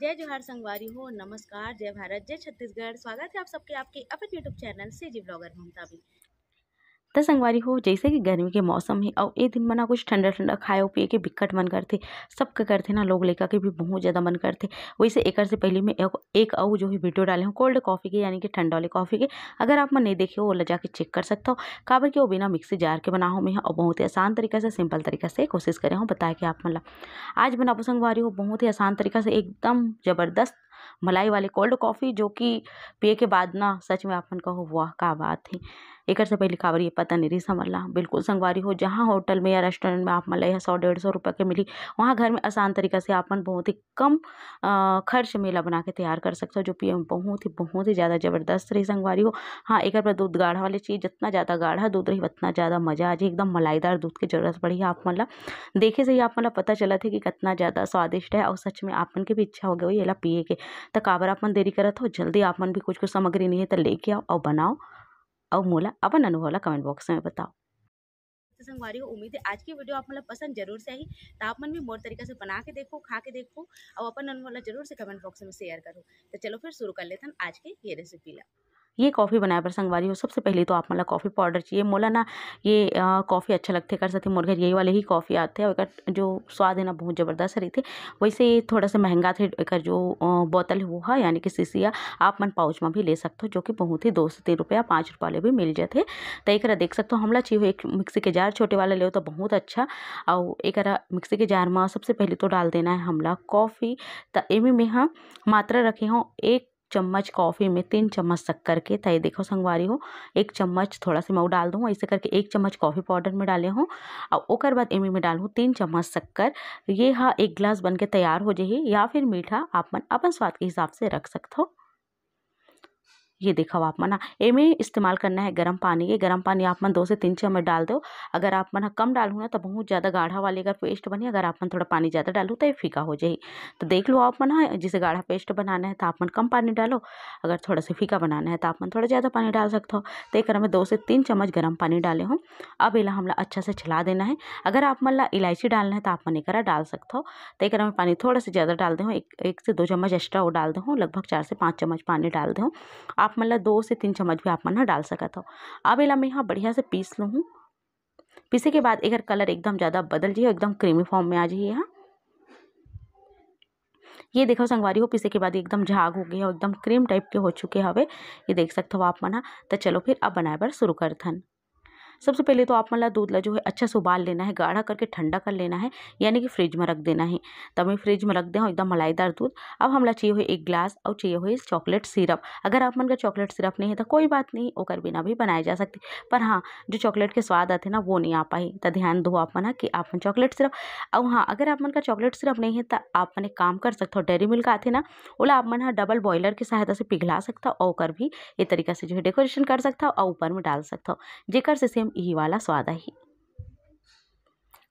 जय जोहार संगवारी हो नमस्कार जय भारत जय छत्तीसगढ़ स्वागत है आप सबके आपके अपने यूट्यूब चैनल से जी ब्लॉगर ममता भी तो संगवारी हो जैसे कि गर्मी के मौसम है और ये दिन मना कुछ ठंडा ठंडा खाए पिए के बिकट मन करते सब का करते ना लोग लेकर के भी बहुत ज़्यादा मन करते वैसे एक से पहले मैं एक और जो भी वीडियो डाले हूँ कोल्ड कॉफ़ी के यानी कि ठंडा वाले कॉफ़ी के अगर आप मैं नहीं देखे हो वो जाके चेक कर सकता हो काबर के वो बिना मिक्सी जार के बना हूँ मैं और बहुत ही आसान तरीका से सिंपल तरीका से कोशिश करे हूँ बताया कि आप मतलब आज बना संगवारी हो बहुत ही आसान तरीका से एकदम ज़बरदस्त मलाई वाली कोल्ड कॉफ़ी जो कि पिए के बाद ना सच में आपन कहो वाह का बात है एकर से पहले खबर ये पता नहीं रही हमला बिल्कुल संगवारी हो जहाँ होटल में या रेस्टोरेंट में आप मलाई सौ डेढ़ सौ रुपये के मिली वहाँ घर में आसान तरीक़ा से आपन बहुत ही कम खर्च मेला बना के तैयार कर सकते हो जो पिए में बहुत ही बहुत ही ज़्यादा ज़बरदस्त रही संगवारी हो हाँ एक पर दूध गाढ़ा वाली चीज़ जितना ज़्यादा गाढ़ा दूध रही उतना ज़्यादा मज़ा आ जाए एकदम मलाईदार दूध की ज़रूरत पड़ी है आप मतलब देखे से ही आप मतलब पता चला था कि कितना ज़्यादा स्वादिष्ट है और सच में आपन की भी इच्छा हो गई ये पिए के तो काबर आप मन देरी करत हो जल्दी आप मन भी कुछ कुछ सामग्री नहीं है तो लेके आओ और बनाओ और मोला अपन अनुभव ला कमेंट बॉक्स में बताओ संगवारी हो उम्मीद है आज की वीडियो आप मतलब पसंद जरूर से आई तो आप मन भी मोर तरीका से बना के देखो खा के देखो और अपन अनुभव जरूर से कमेंट बॉक्स में शेयर करो तो चलो फिर शुरू कर लेते हैं आज के ये रेसिपी ला ये कॉफ़ी बनाए पर संगवारी हो सबसे पहले तो आप मतलब कॉफ़ी पाउडर चाहिए मोला ना ये कॉफ़ी अच्छा लगते कर सकते मोर घर यही वाले ही कॉफ़ी आते हैं और जो स्वाद है ना बहुत ज़बरदस्त रही थी वैसे ये थोड़ा सा महंगा थे एक जो बोतल वो है यानी कि सीसिया आप मन पाउच में भी ले सकते हो जो कि बहुत ही दो से तीन रुपया पाँच रुपये वाले भी मिल जाते तो एक देख सकते हो हमला चाहिए एक मिक्सी के जार छोटे वाला ले तो बहुत अच्छा और एक मिक्सी के जार में सबसे पहले तो डाल देना है हमला कॉफ़ी तो एमे में हम मात्रा रखे हों एक चम्मच कॉफ़ी में तीन चम्मच शक्कर के तय देखो संगवारी हो एक चम्मच थोड़ा सा मऊ डाल दूँ ऐसे करके एक चम्मच कॉफ़ी पाउडर में डाले हूँ और ओकर बाद एमे में डालूँ तीन चम्मच शक्कर ये हाँ एक गिलास बन के तैयार हो जाए या फिर मीठा आप मन अपन स्वाद के हिसाब से रख सकते हो ये देखो आप मना एमें इस्तेमाल करना है गर्म पानी ये गर्म पानी आप मन दो से तीन चम्मच डाल दो अगर आप मन कम डालू ना तो बहुत ज़्यादा गाढ़ा वाली अगर पेस्ट बनी अगर आप मन थोड़ा पानी ज़्यादा डालू तो ये फीका हो जाएगी तो देख लो आप मन जिसे गाढ़ा पेस्ट बनाना है तो आप मन कम पानी डालो अगर थोड़ा सा फीका बनाना है तो आप मन थोड़ा ज़्यादा पानी डाल सकते हो तो एक में दो से तीन चम्मच गर्म पानी डाले हूँ अब इला हमला अच्छा से छिला देना है अगर आप मन इलायची डालना है तो आप मन एक डाल सकते हो तो एक में पानी थोड़ा सा ज़्यादा डाल दे एक, एक से दो चम्मच एक्स्ट्रा वो डाल दे लगभग चार से पाँच चम्मच पानी डाल दे आप मतलब दो से तीन चम्मच भी आप मन मतलब डाल सकत हो अब इला मैं यहाँ बढ़िया से पीस लूँ पीसे के बाद अगर कलर एकदम ज़्यादा बदल जाइए एकदम क्रीमी फॉर्म में आ जाइए यहाँ ये देखो संगवारी हो पीसे के बाद एकदम झाग हो गई है एकदम क्रीम टाइप के हो चुके हवे ये देख सकते हो आप मना तो चलो फिर अब बनाए बार शुरू कर करथन सबसे पहले तो आप मतलब दूध ला जो है अच्छा से उबाल लेना है गाढ़ा करके ठंडा कर लेना है यानी कि फ्रिज में रख देना है तब मैं फ्रिज में रख दें एकदम मलाईदार दूध अब हमला चाहिए हुए एक गिलास और चाहिए हुए चॉकलेट सिरप अगर आप मन का चॉकलेट सिरप नहीं है तो कोई बात नहीं ओकर बिना भी बनाए जा सकते पर हाँ जो चॉकलेट के स्वाद आते ना वो नहीं आ पाई तो ध्यान दो आप मना कि आप चॉकलेट सिरप और हाँ अगर आप मन का चॉकलेट सिरप नहीं है तो आप मन एक काम कर सकते हो डेयरी मिल्क आते ना बोला आप मन हाँ डबल बॉयलर की सहायता से पिघला सकता और ओकर भी ये तरीका से जो है डेकोरेशन कर सकता हो और ऊपर में डाल सकता हो जेकर से सेम यही वाला स्वाद है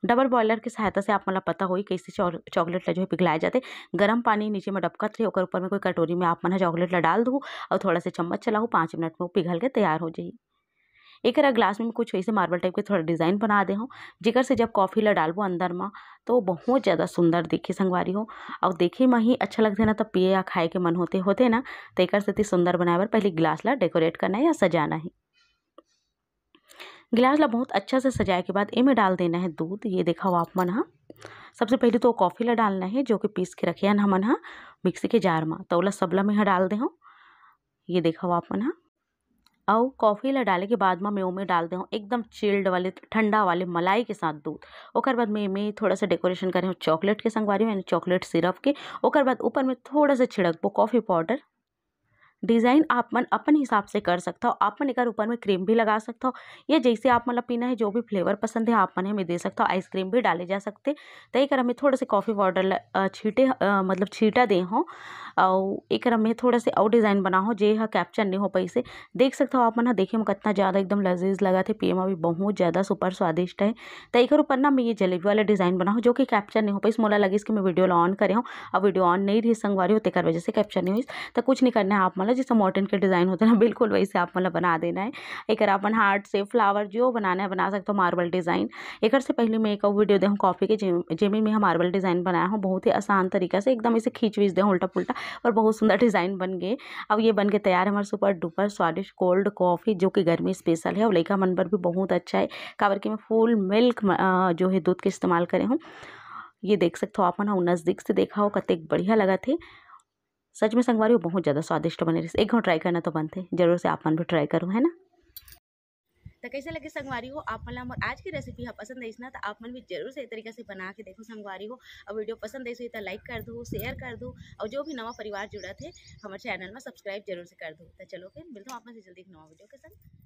डबल बॉयलर की सहायता से आप मतलब पता हो कैसे चॉकलेट जो है पिघलाए जाते गर्म पानी नीचे में डबकत रही और ऊपर में कोई कटोरी में आप मना चॉकलेट ला डाल दूँ और थोड़ा सा चम्मच चलाओ पाँच मिनट में वो पिघल के तैयार हो जाइए एक ग्लास में कुछ ऐसे मार्बल टाइप के थोड़ा डिज़ाइन बना दे हो जेकर से जब कॉफ़ी ला डालबो अंदर में तो बहुत ज़्यादा सुंदर दिखे संगवारी हो और देखे में ही अच्छा लगते ना तो पिए या खाए के मन होते होते ना तो एक सती सुंदर बनाए पर पहले ग्लास ला डेकोरेट करना है या सजाना है गिलास ला बहुत अच्छा से सजाए के बाद इमें डाल देना है दूध ये देखा आप मन हा सबसे पहले तो कॉफ़ी ला डालना है जो कि पीस के रखे हैं मन हा मिक्सी के जार में तो ओला सबला में डाल दे ये देखा आप मन हा और कॉफ़ी ला डाले के बाद में मैं ओमे डाल दे एकदम चिल्ड वाले ठंडा वाले मलाई के साथ दूध और बाद में मैं थोड़ा सा डेकोरेशन करे हूँ चॉकलेट के संगवारी में चॉकलेट सिरप के और बाद ऊपर में थोड़ा सा छिड़क वो कॉफ़ी पाउडर डिज़ाइन आप मन अपन हिसाब से कर सकता हो आप मन एक ऊपर में क्रीम भी लगा सकता हो या जैसे आप मतलब पीना है जो भी फ्लेवर पसंद है आप मन हमें दे सकता हो आइसक्रीम भी डाले जा सकते तो एक हमें थोड़ा से कॉफ़ी पाउडर छीटे मतलब छीटा दे हों और एक हमें थोड़ा से और डिज़ाइन बना हो जे हाँ कैप्चर नहीं हो पैसे देख सकता हो आप मन देखे में कितना ज़्यादा एकदम लजीज लगा थे पीएम अभी बहुत ज़्यादा सुपर स्वादिष्ट है तो एक ऊपर ना मैं ये जलेबी वाला डिज़ाइन बना जो कि कैप्चर नहीं हो पाई मोला लगे इसके मैं वीडियो ऑन करे हूँ और वीडियो ऑन नहीं रही संगवारी होते तो वजह से कैप्चर नहीं हुई तो कुछ नहीं करना है आप मतलब ना जैसे मॉटन के डिज़ाइन होते हैं ना बिल्कुल वैसे आप मतलब बना देना है एक अपन हार्ट से फ्लावर जो बनाना है बना सकते हो मार्बल डिज़ाइन एक से पहले मैं एक वीडियो देखूँ कॉफ़ी के जेमी में मार्बल डिज़ाइन बनाया हूँ बहुत ही आसान तरीका से एकदम इसे खींच वीच दें उल्टा पुलटा और बहुत सुंदर डिज़ाइन बन गए अब ये बन के तैयार है हमारे सुपर डुपर स्वादिष्ट कोल्ड कॉफ़ी जो कि गर्मी स्पेशल है और लड़का मन पर भी बहुत अच्छा है कावर की मैं फुल मिल्क जो है दूध के इस्तेमाल करे हूँ ये देख सकते हो आप नज़दीक से देखा हो कतिक बढ़िया लगा थे सच में संगवारी बहुत ज़्यादा स्वादिष्ट बने रही एक बार ट्राई करना तो बनते जरूर से आप मन भी ट्राई करो है ना तो कैसे लगे संगवारी हो आप मन मतलब और आज की रेसिपी हाँ पसंद आई ना तो आप मन भी जरूर से तरीके से बना के देखो संगवारी हो और वीडियो पसंद आई तो लाइक कर दो शेयर कर दो और जो भी नवा परिवार जुड़ा थे हमारे चैनल में सब्सक्राइब जरूर से कर दो तो चलो फिर मिलता हूँ आप मन से जल्दी एक नवा वीडियो के साथ